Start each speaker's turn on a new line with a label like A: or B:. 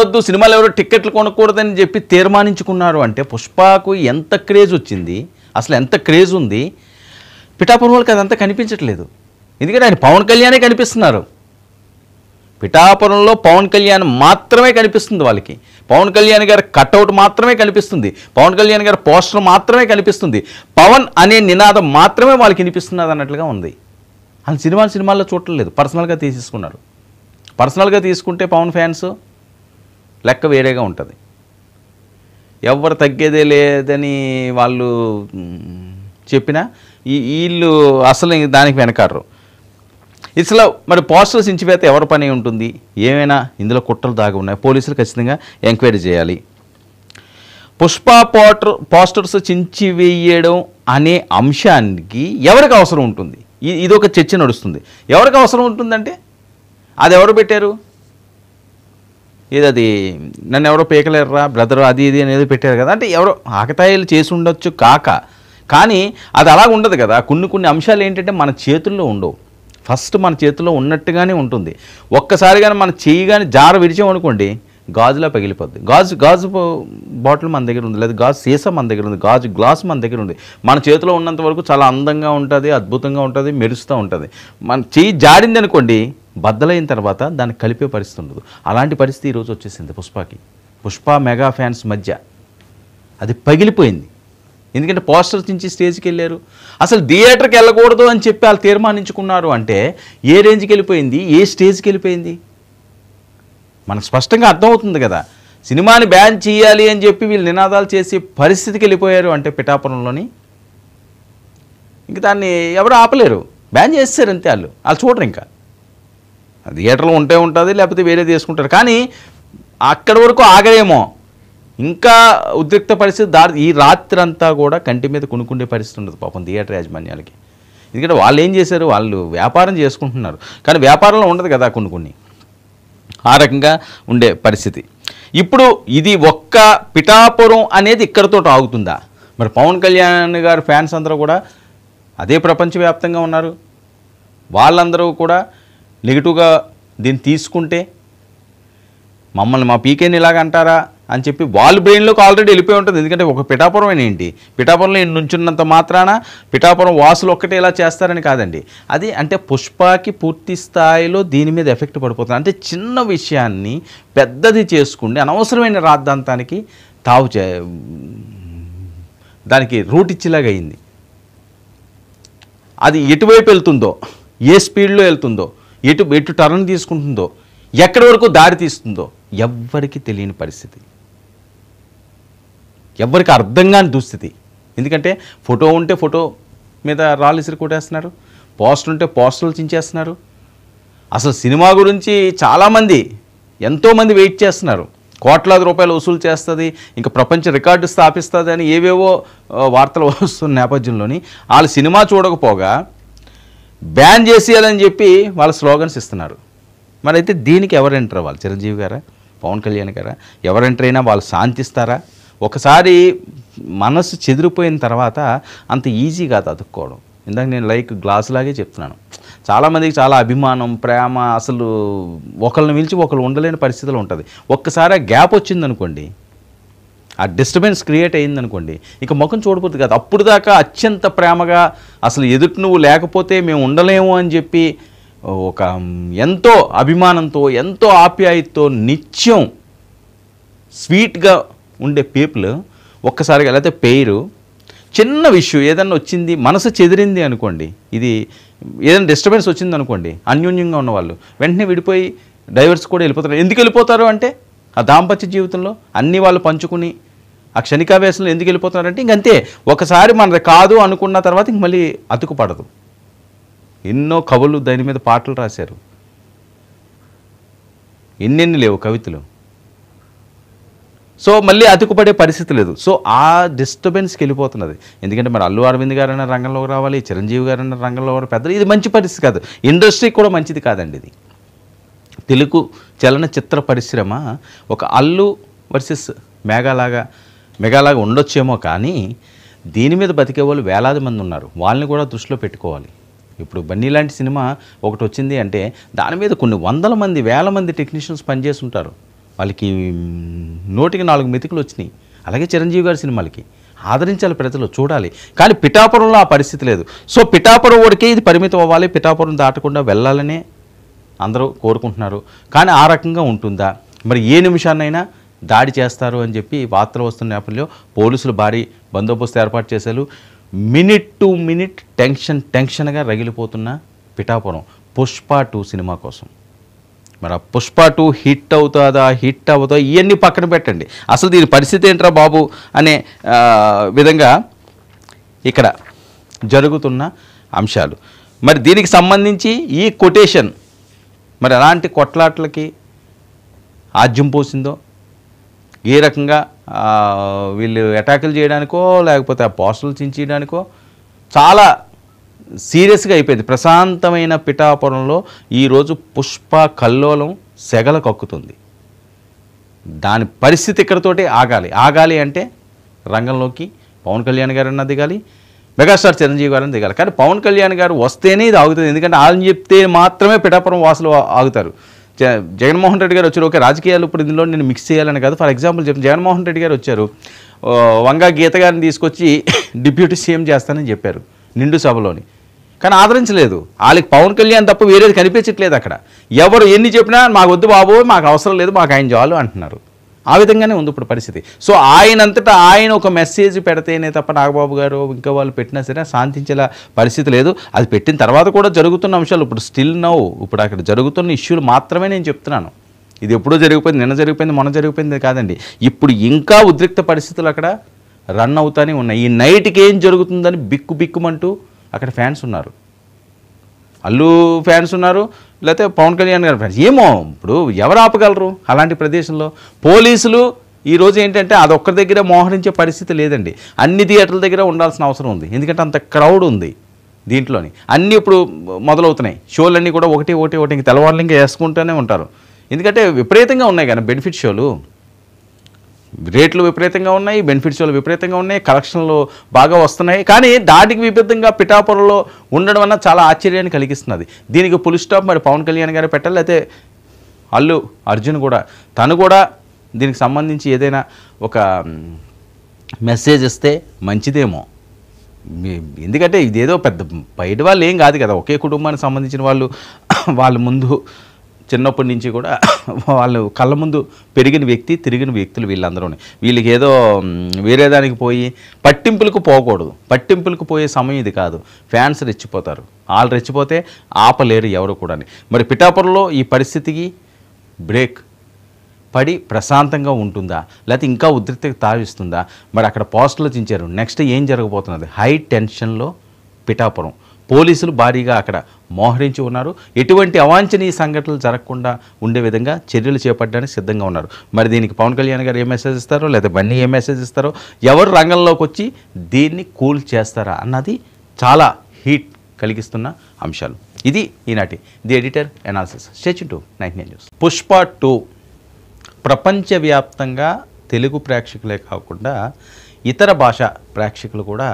A: వద్దు సినిమాలు ఎవరు టిక్కెట్లు కొనకూడదని చెప్పి తీర్మానించుకున్నారు అంటే పుష్పకు ఎంత క్రేజ్ వచ్చింది అసలు ఎంత క్రేజ్ ఉంది పిఠాపురం వాళ్ళకి అదంతా కనిపించట్లేదు ఎందుకంటే ఆయన పవన్ కళ్యాణే కనిపిస్తున్నారు పిఠాపురంలో పవన్ కళ్యాణ్ మాత్రమే కనిపిస్తుంది వాళ్ళకి పవన్ కళ్యాణ్ గారి కట్అవుట్ మాత్రమే కనిపిస్తుంది పవన్ కళ్యాణ్ గారి పోస్టర్ మాత్రమే కనిపిస్తుంది పవన్ అనే నినాదం మాత్రమే వాళ్ళకి వినిపిస్తున్నది అన్నట్లుగా ఉంది వాళ్ళు సినిమాలు సినిమాల్లో లేదు పర్సనల్గా తీసేసుకున్నారు పర్సనల్గా తీసుకుంటే పవన్ ఫ్యాన్స్ లెక్క వేరేగా ఉంటుంది ఎవరు తగ్గేదే లేదని వాళ్ళు చెప్పినా ఈ వీళ్ళు అసలు దానికి వెనకారు ఇట్లా మరి పోస్టర్స్ ఇంచిపేత ఎవరి పని ఉంటుంది ఏమైనా ఇందులో కుట్రలు దాగి ఉన్నాయి పోలీసులు ఖచ్చితంగా ఎంక్వైరీ చేయాలి పుష్ప పోటర్ పోస్టర్స్ చించివేయడం అనే అంశానికి ఎవరికి అవసరం ఉంటుంది ఇది ఒక చర్చ నడుస్తుంది ఎవరికి అవసరం ఉంటుందంటే అది ఎవరు పెట్టారు ఏదో అది నన్ను ఎవరో పీకలేర్రా బ్రదర్ అది ఇది అనేది పెట్టారు కదా అంటే ఎవరో ఆకతాయిలు చేసి ఉండొచ్చు కాక కానీ అది అలాగ ఉండదు కదా కొన్ని కొన్ని అంశాలు ఏంటంటే మన చేతుల్లో ఉండవు ఫస్ట్ మన చేతిలో ఉన్నట్టుగానే ఉంటుంది ఒక్కసారిగానే మన చేయి కానీ జార విడిచామనుకోండి గాజులా పగిలిపోద్ది గాజు గాజు బాటిల్ మన దగ్గర ఉంది లేదా గాజు సీసా మన దగ్గర ఉంది గాజు గ్లాస్ మన దగ్గర ఉంది మన చేతిలో ఉన్నంత వరకు చాలా అందంగా ఉంటుంది అద్భుతంగా ఉంటుంది మెరుస్తూ ఉంటుంది మన చేయి జాడింది అనుకోండి బద్దలైన తర్వాత దాన్ని కలిపే పరిస్థితి ఉండదు అలాంటి పరిస్థితి ఈరోజు వచ్చేసింది పుష్పకి పుష్ప మెగా ఫ్యాన్స్ మధ్య అది పగిలిపోయింది ఎందుకంటే పోస్టర్స్ నుంచి స్టేజ్కి వెళ్ళారు అసలు థియేటర్కి వెళ్ళకూడదు అని చెప్పి వాళ్ళు తీర్మానించుకున్నారు అంటే ఏ రేంజ్కి వెళ్ళిపోయింది ఏ స్టేజ్కి వెళ్ళిపోయింది మనకు స్పష్టంగా అర్థమవుతుంది కదా సినిమాని బ్యాన్ చేయాలి అని చెప్పి వీళ్ళు నినాదాలు చేసి పరిస్థితికి వెళ్ళిపోయారు అంటే పిఠాపురంలోని ఇంక దాన్ని ఎవరు ఆపలేరు బ్యాన్ చేస్తారు అంతే వాళ్ళు వాళ్ళు చూడరు ఇంకా థియేటర్లో ఉంటే ఉంటుంది లేకపోతే వేరే తీసుకుంటారు కానీ అక్కడి వరకు ఆగలేమో ఇంకా ఉద్రిక్త పరిస్థితి దారి ఈ రాత్రి అంతా కూడా కంటి మీద కొనుక్కుండే పరిస్థితి ఉండదు పాపం థియేటర్ యాజమాన్యాలకి ఎందుకంటే వాళ్ళు ఏం చేశారు వాళ్ళు వ్యాపారం చేసుకుంటున్నారు కానీ వ్యాపారంలో ఉండదు కదా కొన్ని కొన్ని ఆ రకంగా ఉండే పరిస్థితి ఇప్పుడు ఇది ఒక్క పిఠాపురం అనేది ఇక్కడతో ఆగుతుందా మరి పవన్ కళ్యాణ్ గారు ఫ్యాన్స్ అందరూ కూడా అదే ప్రపంచవ్యాప్తంగా ఉన్నారు వాళ్ళందరూ కూడా నెగిటివ్గా దీన్ని తీసుకుంటే మమ్మల్ని మా పీకేని ఇలాగ అంటారా అని చెప్పి వాళ్ళ బ్రెయిన్లోకి ఆల్రెడీ వెళ్ళిపోయి ఉంటుంది ఎందుకంటే ఒక పిఠాపురం ఏంటి పిఠాపురంలో నుంచున్నంత మాత్రాన పిఠాపురం వాసులు ఒక్కటే ఇలా చేస్తారని కాదండి అది అంటే పుష్పాకి పూర్తి స్థాయిలో దీని మీద ఎఫెక్ట్ పడిపోతుంది అంటే చిన్న విషయాన్ని పెద్దది చేసుకుంటే అనవసరమైన రాద్ధాంతానికి తావు చే దానికి రూట్ ఇచ్చేలాగా అయింది అది ఎటువైపు వెళ్తుందో ఏ స్పీడ్లో వెళ్తుందో ఎటు ఎటు టర్న్ తీసుకుంటుందో ఎక్కడి వరకు దారి తీస్తుందో ఎవ్వరికి తెలియని పరిస్థితి ఎవ్వరికి అర్థం కాని దుస్థితి ఎందుకంటే ఫోటో ఉంటే ఫోటో మీద రాళ్ళు ఇసురు కొట్టేస్తున్నారు పోస్టర్ ఉంటే పోస్టర్లు చించేస్తున్నారు అసలు సినిమా గురించి చాలామంది ఎంతోమంది వెయిట్ చేస్తున్నారు కోట్లాది రూపాయలు వసూలు చేస్తుంది ఇంకా ప్రపంచ రికార్డు స్థాపిస్తుంది అని ఏవేవో వార్తలు వస్తున్న నేపథ్యంలోని వాళ్ళు సినిమా చూడకపోగా బ్యాన్ చేసేయాలని చెప్పి వాళ్ళ స్లోగన్స్ ఇస్తున్నారు మరైతే దీనికి ఎవరు ఎంటర్ అవ్వాలి చిరంజీవి గారా పవన్ కళ్యాణ్ గారా ఎవరు ఎంటర్ అయినా వాళ్ళు శాంతిస్తారా ఒకసారి మనసు చెదిరిపోయిన తర్వాత అంత ఈజీగా అతుక్కోవడం ఇందాక నేను లైక్ గ్లాస్ లాగే చెప్తున్నాను చాలామందికి చాలా అభిమానం ప్రేమ అసలు ఒకళ్ళని మించి ఒకళ్ళు ఉండలేని పరిస్థితులు ఉంటుంది ఒక్కసారి గ్యాప్ వచ్చిందనుకోండి ఆ డిస్టర్బెన్స్ క్రియేట్ అయిందనుకోండి ఇక ముఖం చూడకూడదు కదా అప్పుడు దాకా అత్యంత ప్రేమగా అసలు ఎదుటి నువ్వు లేకపోతే మేము ఉండలేము అని చెప్పి ఒక ఎంతో అభిమానంతో ఎంతో ఆప్యాయతతో నిత్యం స్వీట్గా ఉండే పీపుల్ ఒక్కసారిగా లేకపోతే పేరు చిన్న విషయం ఏదన్నా వచ్చింది మనసు చెదిరింది అనుకోండి ఇది ఏదైనా డిస్టర్బెన్స్ వచ్చింది అనుకోండి అన్యోన్యంగా ఉన్నవాళ్ళు వెంటనే విడిపోయి డైవర్స్ కూడా వెళ్ళిపోతారు ఎందుకు వెళ్ళిపోతారు అంటే ఆ దాంపత్య జీవితంలో అన్నీ వాళ్ళు పంచుకుని ఆ క్షణికావేశంలో ఎందుకు వెళ్ళిపోతున్నారంటే ఇంకంతే ఒకసారి మనది కాదు అనుకున్న తర్వాత ఇంక మళ్ళీ అతుకుపడదు ఎన్నో కవులు దాని మీద పాటలు రాశారు ఎన్నెన్ని లేవు కవితలు సో మళ్ళీ అతుకుపడే పరిస్థితి లేదు సో ఆ డిస్టర్బెన్స్కి వెళ్ళిపోతున్నది ఎందుకంటే మరి అల్లు అరవింద్ గారైనా రంగంలో రావాలి చిరంజీవి గారైనా రంగంలో పెద్ద ఇది మంచి పరిస్థితి కాదు ఇండస్ట్రీకి కూడా మంచిది కాదండి ఇది తెలుగు చలనచిత్ర పరిశ్రమ ఒక అల్లు వర్సెస్ మేఘాలాగా మెగాలాగా ఉండొచ్చేమో కానీ దీని మీద బతికే వాళ్ళు వేలాది మంది ఉన్నారు వాళ్ళని కూడా దృష్టిలో పెట్టుకోవాలి ఇప్పుడు బన్నీ లాంటి సినిమా ఒకటి వచ్చింది అంటే దాని మీద కొన్ని వందల మంది వేల మంది టెక్నీషియన్స్ పనిచేసి ఉంటారు వాళ్ళకి నోటికి నాలుగు మెతుకులు వచ్చినాయి అలాగే చిరంజీవి గారి సినిమాలకి ఆదరించాలి ప్రజలు చూడాలి కానీ పిఠాపురంలో ఆ పరిస్థితి లేదు సో పిఠాపురం ఓడికే ఇది పరిమితం అవ్వాలి పిఠాపురం దాటకుండా వెళ్ళాలనే అందరూ కోరుకుంటున్నారు కానీ ఆ రకంగా ఉంటుందా మరి ఏ నిమిషాన్నైనా దాడి చేస్తారు అని చెప్పి వార్తలు వస్తున్న నేపథ్యంలో పోలీసులు భారీ బందోబస్తు ఏర్పాటు చేశారు మినిట్ టు మినిట్ టెన్షన్ టెన్షన్గా రగిలిపోతున్న పిఠాపురం పుష్ప టూ సినిమా కోసం మరి ఆ పుష్ప టూ హిట్ అవుతుందా హిట్ అవుతా ఇవన్నీ పక్కన పెట్టండి అసలు దీని పరిస్థితి ఏంట్రా బాబు అనే విధంగా ఇక్కడ జరుగుతున్న అంశాలు మరి దీనికి సంబంధించి ఈ కొటేషన్ మరి ఎలాంటి కొట్లాట్లకి ఆజ్యం పోసిందో ఏ రకంగా వీళ్ళు అటాకులు చేయడానికో లేకపోతే ఆ పోస్టులు చించేయడానికో చాలా సీరియస్గా అయిపోయింది ప్రశాంతమైన పిఠాపురంలో ఈరోజు పుష్ప కల్లోలం సెగల కక్కుతుంది దాని పరిస్థితి ఇక్కడతోటి ఆగాలి ఆగాలి అంటే రంగంలోకి పవన్ కళ్యాణ్ గారన్నా దిగాలి మెగాస్టార్ చిరంజీవి గారని దిగాలి కానీ పవన్ కళ్యాణ్ గారు వస్తేనే ఇది ఆగుతుంది ఎందుకంటే ఆయన చెప్తే మాత్రమే పిఠాపురం వాసులు ఆగుతారు జగన్మోహన్ రెడ్డి గారు వచ్చారు ఓకే రాజకీయాలు ఇప్పుడు ఇందులో నేను మిక్స్ చేయాలని కాదు ఫర్ ఎగ్జాంపుల్ చెప్తాను జగన్మోహన్ రెడ్డి గారు వచ్చారు వంగా గీత గారిని తీసుకొచ్చి డిప్యూటీ సీఎం చేస్తానని చెప్పారు నిండు సభలోని కానీ ఆదరించలేదు వాళ్ళకి పవన్ కళ్యాణ్ తప్ప వేరేది కనిపించట్లేదు అక్కడ ఎవరు ఎన్ని చెప్పినా మాకు వద్దు బాబు మాకు అవసరం లేదు మాకు ఆయన చాలు అంటున్నారు ఆ విధంగానే ఉంది ఇప్పుడు పరిస్థితి సో ఆయనంతటా ఆయన ఒక మెసేజ్ పెడితేనే తప్ప నాగబాబు గారు ఇంకా వాళ్ళు పెట్టినా సరే శాంతించేలా పరిస్థితి లేదు అది పెట్టిన తర్వాత కూడా జరుగుతున్న అంశాలు ఇప్పుడు స్టిల్ నవ్వు ఇప్పుడు అక్కడ జరుగుతున్న ఇష్యూలు మాత్రమే నేను చెప్తున్నాను ఇది ఎప్పుడో జరిగిపోయింది నిన్న జరిగిపోయింది మొన్న జరిగిపోయింది కాదండి ఇప్పుడు ఇంకా ఉద్రిక్త పరిస్థితులు అక్కడ రన్ అవుతానే ఉన్నాయి ఈ నైట్కి ఏం జరుగుతుందని బిక్కు బిక్కుమంటూ అక్కడ ఫ్యాన్స్ ఉన్నారు అల్లు ఫ్యాన్స్ ఉన్నారు లేకపోతే పవన్ కళ్యాణ్ గారి ఫ్రెండ్స్ ఏమో ఇప్పుడు ఎవరు ఆపగలరు అలాంటి ప్రదేశంలో పోలీసులు ఈరోజు ఏంటంటే అదొక్కరి దగ్గర మోహరించే పరిస్థితి లేదండి అన్ని థియేటర్ల దగ్గర ఉండాల్సిన అవసరం ఉంది ఎందుకంటే అంత క్రౌడ్ ఉంది దీంట్లోని అన్నీ ఇప్పుడు మొదలవుతున్నాయి షోలన్నీ కూడా ఒకటి ఒకటి ఒకటి ఇంక తెల్లవారులు ఇంకా వేసుకుంటూనే ఉంటారు ఎందుకంటే విపరీతంగా ఉన్నాయి కానీ బెనిఫిట్ షోలు రేట్లు విపరీతంగా ఉన్నాయి బెనిఫిట్స్ వాళ్ళు విపరీతంగా ఉన్నాయి కలెక్షన్లు బాగా వస్తున్నాయి కానీ దాటికి విపరీతంగా పిఠాపురంలో ఉండడం వల్ల చాలా ఆశ్చర్యాన్ని కలిగిస్తున్నది దీనికి పులి స్టాప్ మరి పవన్ కళ్యాణ్ గారు పెట్టాలి అయితే అల్లు అర్జున్ కూడా తను కూడా దీనికి సంబంధించి ఏదైనా ఒక మెసేజ్ ఇస్తే మంచిదేమో ఎందుకంటే ఇదేదో పెద్ద బయట వాళ్ళు ఏం కాదు కదా ఒకే కుటుంబానికి సంబంధించిన వాళ్ళు వాళ్ళ ముందు చిన్నప్పటి నుంచి కూడా వాళ్ళు కళ్ళ ముందు పెరిగిన వ్యక్తి తిరిగిన వ్యక్తులు వీళ్ళందరూ వీళ్ళకి ఏదో వేరే దానికి పోయి పట్టింపులకు పోకూడదు పట్టింపులకు పోయే సమయం ఇది కాదు ఫ్యాన్స్ రెచ్చిపోతారు వాళ్ళు రెచ్చిపోతే ఆపలేరు ఎవరు కూడా మరి పిఠాపురంలో ఈ పరిస్థితికి బ్రేక్ పడి ప్రశాంతంగా ఉంటుందా లేకపోతే ఇంకా ఉధృతి తావిస్తుందా మరి అక్కడ పోస్టులు చించారు నెక్స్ట్ ఏం జరగబోతున్నది హై టెన్షన్లో పిఠాపురం పోలీసులు భారీగా అక్కడ మోహరించి ఉన్నారు ఎటువంటి అవాంఛనీయ సంఘటనలు జరగకుండా ఉండే విధంగా చర్యలు చేపట్టడానికి సిద్ధంగా ఉన్నారు మరి దీనికి పవన్ కళ్యాణ్ గారు ఏ మెసేజ్ ఇస్తారో లేదా బన్నీ ఏ మెసేజ్ ఇస్తారో ఎవరు రంగంలోకి వచ్చి దీన్ని కూల్ చేస్తారా అన్నది చాలా హీట్ కలిగిస్తున్న అంశాలు ఇది ఈనాటి ది ఎడిటర్ అనాలిసిస్ స్టేచ్ tonight nine news Pushpa two ప్రపంచవ్యాప్తంగా తెలుగు ప్రేక్షకులే కాకుండా ఇతర భాష ప్రేక్షకులు కూడా